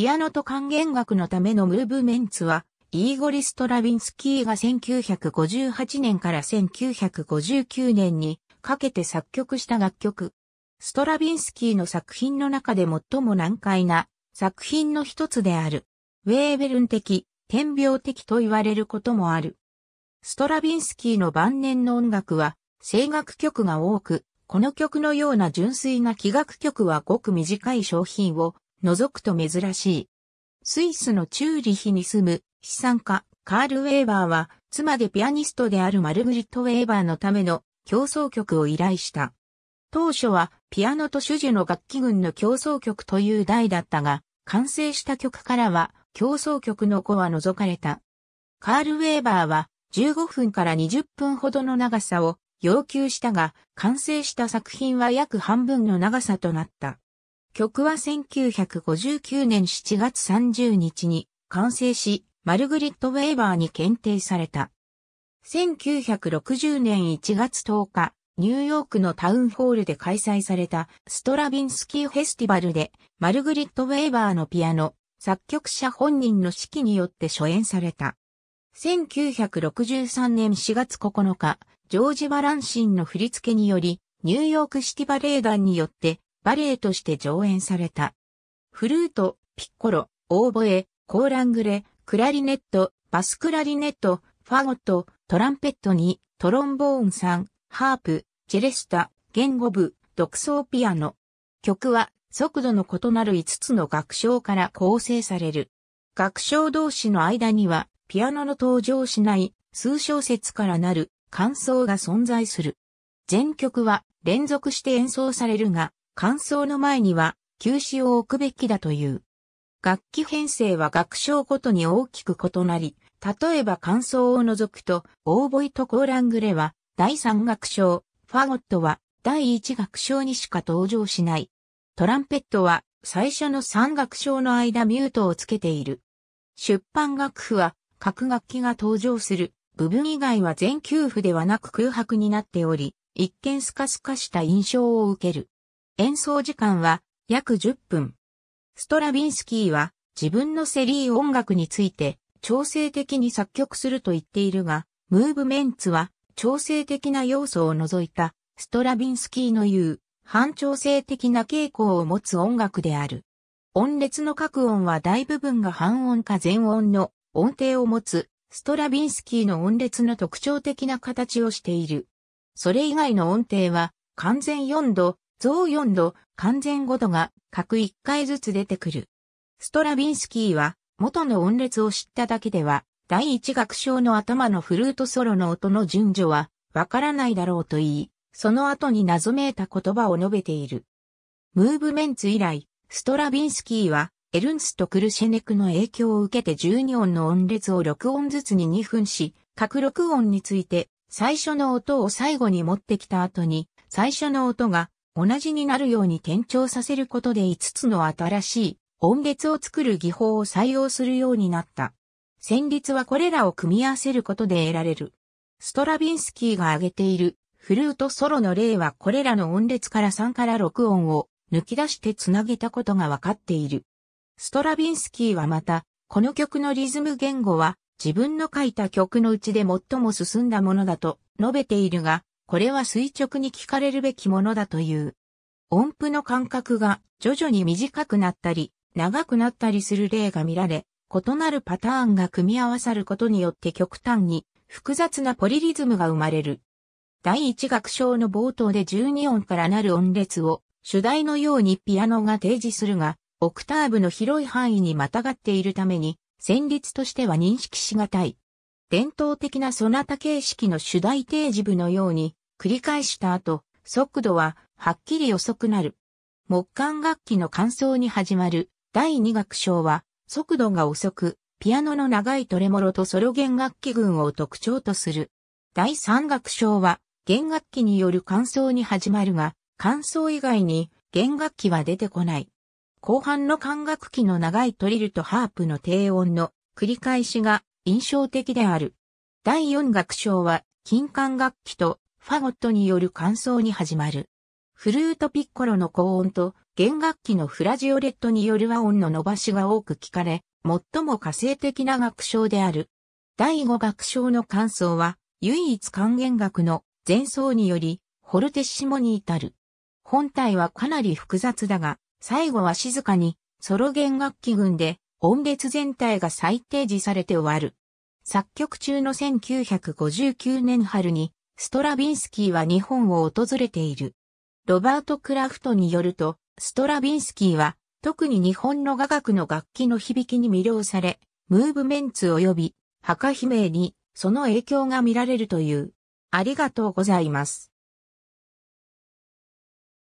ピアノと管弦楽のためのムーブメンツは、イーゴリ・ストラヴィンスキーが1958年から1959年にかけて作曲した楽曲。ストラヴィンスキーの作品の中で最も難解な作品の一つである。ウェーベルン的、天病的と言われることもある。ストラヴィンスキーの晩年の音楽は声楽曲が多く、この曲のような純粋な器楽曲はごく短い商品を除くと珍しい。スイスのチューリヒに住む資産家カール・ウェーバーは妻でピアニストであるマルグリット・ウェーバーのための競争曲を依頼した。当初はピアノと主樹の楽器群の競争曲という題だったが、完成した曲からは競争曲の子は除かれた。カール・ウェーバーは15分から20分ほどの長さを要求したが、完成した作品は約半分の長さとなった。曲は1959年7月30日に完成し、マルグリット・ウェーバーに検定された。1960年1月10日、ニューヨークのタウンホールで開催されたストラビンスキーフェスティバルで、マルグリット・ウェーバーのピアノ、作曲者本人の指揮によって初演された。1963年4月9日、ジョージ・バランシンの振り付けにより、ニューヨークシティバレー団によってバレエとして上演された。フルート、ピッコロ、オーボエ、コーラングレ、クラリネット、バスクラリネット、ファゴット、トランペット2、トロンボーン3、ハープ、チェレスタ、言語部、独奏ピアノ。曲は速度の異なる5つの楽章から構成される。楽章同士の間にはピアノの登場しない数小節からなる感想が存在する。全曲は連続して演奏されるが、感想の前には休止を置くべきだという。楽器編成は楽章ごとに大きく異なり、例えば感想を除くと、オーボイとコーラングレは第3楽章、ファゴットは第1楽章にしか登場しない。トランペットは最初の3楽章の間ミュートをつけている。出版楽譜は各楽器が登場する部分以外は全休譜ではなく空白になっており、一見スカスカした印象を受ける。演奏時間は約10分。ストラビンスキーは自分のセリー音楽について調整的に作曲すると言っているが、ムーブメンツは調整的な要素を除いたストラビンスキーの言う反調整的な傾向を持つ音楽である。音列の各音は大部分が半音か全音の音程を持つストラビンスキーの音列の特徴的な形をしている。それ以外の音程は完全4度、増4度、完全5度が各1回ずつ出てくる。ストラビンスキーは元の音列を知っただけでは、第一楽章の頭のフルートソロの音の順序はわからないだろうと言い、その後に謎めいた言葉を述べている。ムーブメンツ以来、ストラビンスキーはエルンスとクルシェネクの影響を受けて12音の音列を6音ずつに2分し、各6音について最初の音を最後に持ってきた後に、最初の音が同じになるように転調させることで5つの新しい音列を作る技法を採用するようになった。旋律はこれらを組み合わせることで得られる。ストラビンスキーが挙げているフルートソロの例はこれらの音列から3から6音を抜き出してつなげたことがわかっている。ストラビンスキーはまた、この曲のリズム言語は自分の書いた曲のうちで最も進んだものだと述べているが、これは垂直に聞かれるべきものだという。音符の間隔が徐々に短くなったり、長くなったりする例が見られ、異なるパターンが組み合わさることによって極端に複雑なポリリズムが生まれる。第一楽章の冒頭で12音からなる音列を主題のようにピアノが提示するが、オクターブの広い範囲にまたがっているために、旋律としては認識しがたい。伝統的なソナタ形式の主題提示部のように、繰り返した後、速度ははっきり遅くなる。木管楽器の感想に始まる第2楽章は速度が遅く、ピアノの長いトレモロとソロ弦楽器群を特徴とする。第3楽章は弦楽器による感想に始まるが、感想以外に弦楽器は出てこない。後半の管楽器の長いトリルとハープの低音の繰り返しが印象的である。第4楽章は金管楽器とファゴットによる感想に始まる。フルートピッコロの高音と弦楽器のフラジオレットによる和音の伸ばしが多く聞かれ、最も火星的な楽章である。第五楽章の感想は、唯一還元楽の前奏により、ホルテッシモに至る。本体はかなり複雑だが、最後は静かに、ソロ弦楽器群で、音列全体が再提時されて終わる。作曲中の1959年春に、ストラビンスキーは日本を訪れている。ロバート・クラフトによると、ストラビンスキーは、特に日本の雅楽の楽器の響きに魅了され、ムーブメンツ及び、墓悲鳴に、その影響が見られるという。ありがとうございます。